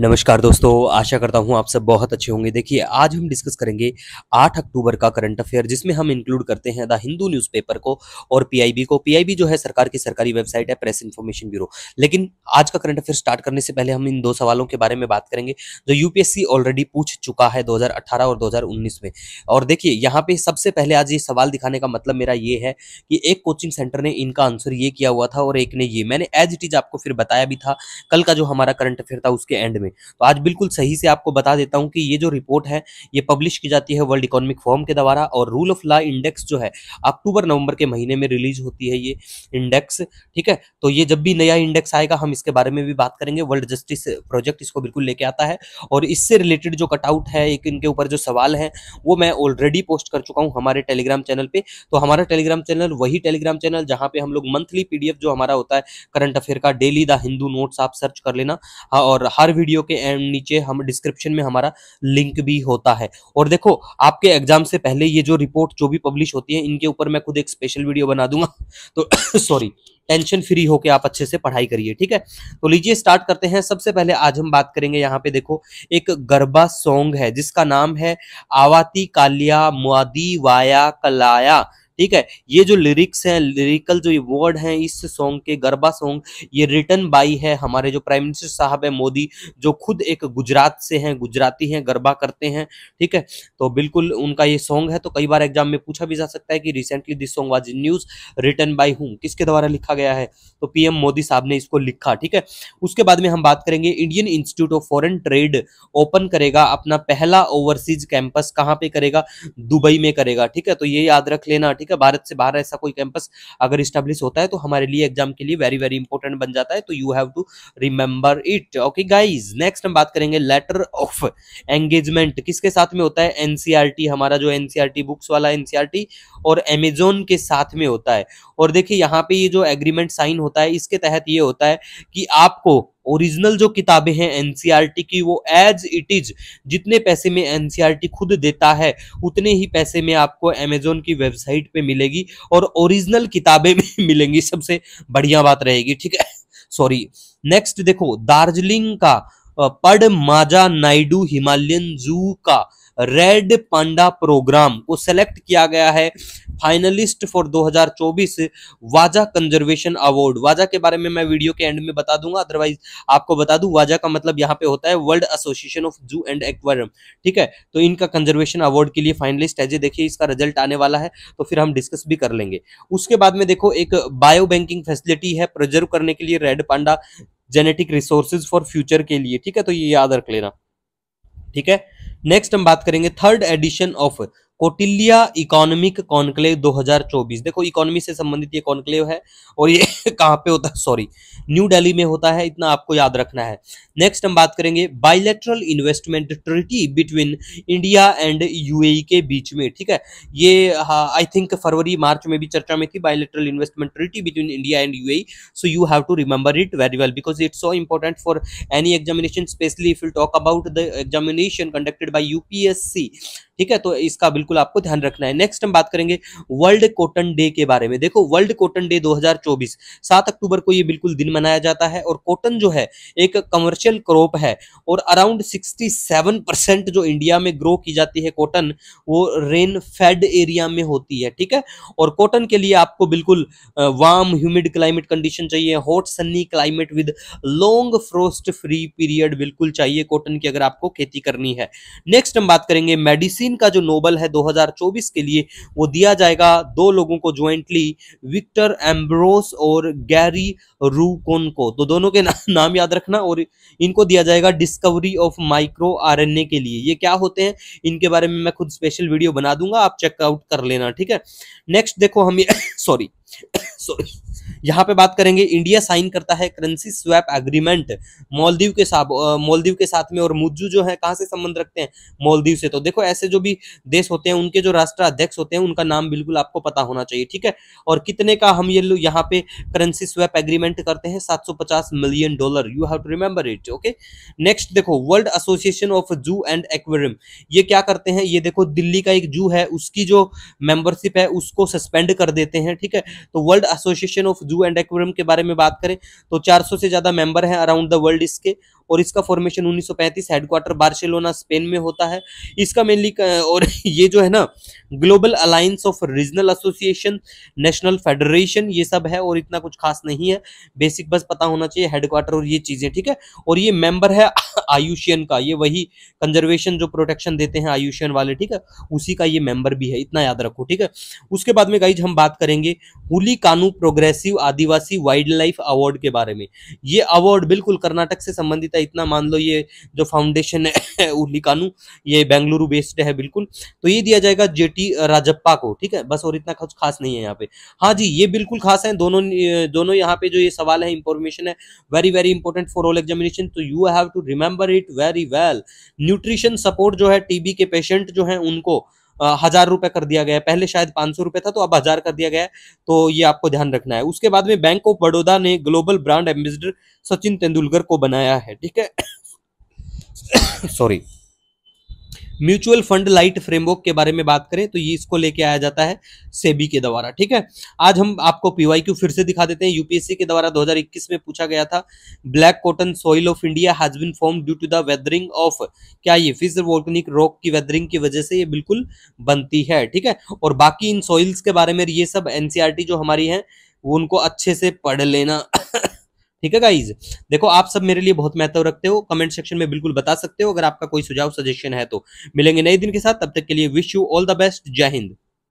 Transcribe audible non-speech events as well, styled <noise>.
नमस्कार दोस्तों आशा करता हूं आप सब बहुत अच्छे होंगे देखिए आज हम डिस्कस करेंगे 8 अक्टूबर का करंट अफेयर जिसमें हम इंक्लूड करते हैं द हिंदू न्यूज़पेपर को और पीआईबी को पीआईबी जो है सरकार की सरकारी वेबसाइट है प्रेस इन्फॉर्मेशन ब्यूरो लेकिन आज का करंट अफेयर स्टार्ट करने से पहले हम इन दो सवालों के बारे में बात करेंगे जो यूपीएससी ऑलरेडी पूछ चुका है दो और दो में और देखिए यहाँ पे सबसे पहले आज ये सवाल दिखाने का मतलब मेरा ये है कि एक कोचिंग सेंटर ने इनका आंसर ये किया हुआ था और एक ने ये मैंने एज इट इज आपको फिर बताया भी था कल का जो हमारा करंट अफेयर था उसके एंड में तो आज बिल्कुल सही से आपको बता देता हूँ कि ये जो रिपोर्ट है ये पब्लिश की जाती है वर्ल्ड इकोनॉमिक फोरम के द्वारा और रूल ऑफ लॉ इंडेक्स जो है अक्टूबर नवंबर के महीने में रिलीज होती है ये इंडेक्स ठीक है तो ये जब भी नया इंडेक्स आएगा हम इसके बारे में भी बात करेंगे वर्ल्ड जस्टिस प्रोजेक्ट इसको बिल्कुल लेके आता है और इससे रिलेटेड जो कटआउट है एक इनके ऊपर जो सवाल है वो मैं ऑलरेडी पोस्ट कर चुका हूँ हमारे टेलीग्राम चैनल पर तो हमारा टेलीग्राम चैनल वही टेलीग्राम चैनल जहाँ पे हम लोग मंथली पीडीएफ जो हमारा होता है करंट अफेयर का डेली द हिंदू नोट्स आप सर्च कर लेना हाँ, और हर वीडियो वीडियो के एंड नीचे हम डिस्क्रिप्शन में हमारा लिंक भी होता है और देखो आपके एग्जाम से पहले ये जो रिपोर्ट जो भी पब्लिश होती है इनके ऊपर मैं खुद एक स्पेशल वीडियो बना दूंगा तो सॉरी टेंशन फ्री होके आप अच्छे से पढ़ाई करिए ठीक है तो लीजिए स्टार्ट करते हैं सबसे पहले आज हम बात करेंगे यहाँ पे देखो एक गरबा सॉन्ग है जिसका नाम है आवाती कालिया मुआदी वाया कलाया ठीक है ये जो लिरिक्स हैं लिरिकल जो ये वर्ड हैं इस सॉन्ग के गरबा सॉन्ग ये रिटर्न बाई है हमारे जो प्राइम मिनिस्टर साहब है मोदी जो खुद एक गुजरात से हैं गुजराती हैं गरबा करते हैं ठीक है तो बिल्कुल उनका ये सॉन्ग है तो कई बार एग्जाम में पूछा भी जा सकता है कि recently this song was news written by whom किसके द्वारा लिखा गया है तो पीएम मोदी साहब ने इसको लिखा ठीक है उसके बाद में हम बात करेंगे Indian Institute of Foreign Trade open करेगा अपना पहला ओवरसीज कैंपस कहाँ पे करेगा दुबई में करेगा ठीक है तो ये याद रख लेना ठीक है भारत से बाहर ऐसा कोई कैंपस अगर स्टेब्लिश होता है तो हमारे लिए एग्जाम के लिए वेरी वेरी इंपॉर्टेंट बन जाता है तो you have to remember it okay guys next हम बात करेंगे लेटर ऑफ एंगेजमेंट किसके साथ में होता है एनसीआरटी e हमारा जो एनसीआरटी बुक्स e वाला एनसीआरटी e और एमेजोन के साथ में होता है और देखिए यहाँ पे ये जो एग्रीमेंट साइन होता है इसके तहत ये होता है कि आपको ओरिजिनल जो किताबें हैं एनसीईआरटी की वो एज इट इज जितने पैसे में एनसीईआरटी खुद देता है उतने ही पैसे में आपको अमेजोन की वेबसाइट पे मिलेगी और ओरिजिनल किताबें भी <laughs> मिलेंगी सबसे बढ़िया बात रहेगी ठीक है सॉरी नेक्स्ट देखो दार्जिलिंग का पड माजा नायडू हिमालयन जू का रेड पांडा प्रोग्राम को सेलेक्ट किया गया है फाइनलिस्ट फॉर 2024 वाजा कंजर्वेशन अवार्ड वाजा के बारे में मैं वीडियो के एंड में बता दूंगा अदरवाइज आपको बता दूं वाजा का मतलब यहाँ पे होता है world association of zoo and aquarium ठीक है तो इनका कंजर्वेशन अवार्ड के लिए फाइनलिस्ट है देखिए इसका रिजल्ट आने वाला है तो फिर हम डिस्कस भी कर लेंगे उसके बाद में देखो एक बायो बैंकिंग फैसिलिटी है प्रिजर्व करने के लिए red panda genetic resources for future के लिए ठीक है तो ये याद रख लेना ठीक है नेक्स्ट हम बात करेंगे third edition of Kautilya economic conclave 2024 देखो इकोनॉमी से संबंधित ये कॉन्क्लेव है और ये <laughs> कहाँ पे होता है सॉरी न्यू दिल्ली में होता है इतना आपको याद रखना है नेक्स्ट हम बात करेंगे bilateral investment treaty between India and UAE के बीच में ठीक है ये आई हाँ, थिंक फरवरी मार्च में भी चर्चा में थी bilateral investment treaty between India and U so you have to remember it very well because it's so important for any examination specially if you talk about the examination conducted by UPSC ठीक है तो इसका बिल्कुल आपको ध्यान रखना है next हम बात करेंगे वर्ल्ड कॉटन डे के बारे में देखो वर्ल्ड कॉटन डे 2024 7 अक्टूबर को ये बिल्कुल दिन मनाया जाता है और कॉटन जो है एक कमर्शियल क्रॉप है और अराउंड 67 परसेंट जो इंडिया में ग्रो की जाती है कॉटन वो रेन फेड एरिया में होती है ठीक है और कॉटन के लिए आपको बिल्कुल वार्म ह्यूमिड क्लाइमेट कंडीशन चाहिए hot sunny climate with long frost free period बिल्कुल चाहिए कॉटन की अगर आपको खेती करनी है नेक्स्ट हम बात करेंगे मेडिसिन का जो नोबल है 2024 के लिए वो दिया जाएगा दो लोगों को ज्वाइंटली विक्टर एम्ब्रोस और गैरी रूकोन को तो दोनों के ना, <laughs> नाम याद रखना और इनको दिया जाएगा डिस्कवरी ऑफ माइक्रो आर के लिए ये क्या होते हैं इनके बारे में मैं खुद स्पेशल वीडियो बना दूंगा आप चेकआउट कर लेना ठीक है नेक्स्ट देखो हम सॉरी सॉरी <coughs> <coughs> यहाँ पे बात करेंगे इंडिया साइन करता है करेंसी स्वैप एग्रीमेंट मालदीव के साथ मालदीव के साथ में और मुज्जू जो है कहाँ से संबंध रखते हैं मालदीव से तो देखो ऐसे जो भी देश होते हैं उनके जो राष्ट्राध्यक्ष होते हैं उनका नाम बिल्कुल आपको पता होना चाहिए ठीक है और कितने का हम ये यहाँ पे करेंसी स्वैप एग्रीमेंट करते हैं सात million dollar you have to remember it okay next देखो world association of zoo and aquarium ये क्या करते हैं ये देखो दिल्ली का एक जू है उसकी जो मेंबरशिप है उसको सस्पेंड कर देते हैं ठीक है तो world association of of zoo and aquarium के बारे में बात करें तो 400 से ज़्यादा मेंबर हैं अराउंड द वर्ल्ड इसके और इसका फॉर्मेशन उन्नीस सौ पैंतीस हेडक्वार्टर बार्सिलोना स्पेन में होता है इसका मेनली और <laughs> ये जो है ना global alliance of regional association national federation ये सब है और इतना कुछ खास नहीं है बेसिक बस पता होना चाहिए हेडक्वार्टर और ये चीज़ें ठीक है और ये मेंबर है <laughs> आयुषियन का ये वही कंजर्वेशन जो प्रोटेक्शन देते हैं आयुषियन वाले ठीक है उसी का ये मेंबर भी है इतना याद रखो ठीक है उसके बाद में गाइज हम बात करेंगे हुली कानू progressive Adivasi wildlife award के बारे में ये अवार्ड बिल्कुल कर्नाटक से संबंधित देता है इतना मान लो ये जो फाउंडेशन है <coughs> उलिकानू ये बेंगलुरु बेस्ड है बिल्कुल तो ये दिया जाएगा जेटी राजप्पा को ठीक है बस और इतना कुछ खास नहीं है यहाँ पे हाँ जी ये बिल्कुल खास है दोनों दोनों यहाँ पे जो ये सवाल है इंफॉर्मेशन है very very important for all examination तो you have to remember it very well nutrition support जो है टीबी के पेशेंट जो है उनको हजार रुपए कर दिया गया है पहले शायद पांच सौ रुपये था तो अब हजार कर दिया गया है तो ये आपको ध्यान रखना है उसके बाद में बैंक ऑफ बड़ौदा ने global brand ambassador Sachin Tendulkar को बनाया है ठीक है sorry <coughs> mutual fund lite framework के बारे में बात करें तो ये इसको लेके आया जाता है सेबी के द्वारा ठीक है आज हम आपको पीवाईक्यू फिर से दिखा देते हैं यूपीएससी के द्वारा 2021 में पूछा गया था black cotton soil of India has been form due to the weathering of क्या ये फिजर वोल्कनिक रॉक की वेदरिंग की वजह से ये बिल्कुल बनती है ठीक है और बाकी इन सॉइल्स के बारे में ये सब एनसीआरटी जो हमारी है वो उनको अच्छे से पढ़ लेना ठीक है गाइज देखो आप सब मेरे लिए बहुत महत्व रखते हो कमेंट सेक्शन में बिल्कुल बता सकते हो अगर आपका कोई सुझाव सजेशन है तो मिलेंगे नए दिन के साथ तब तक के लिए wish you all the best जय हिंद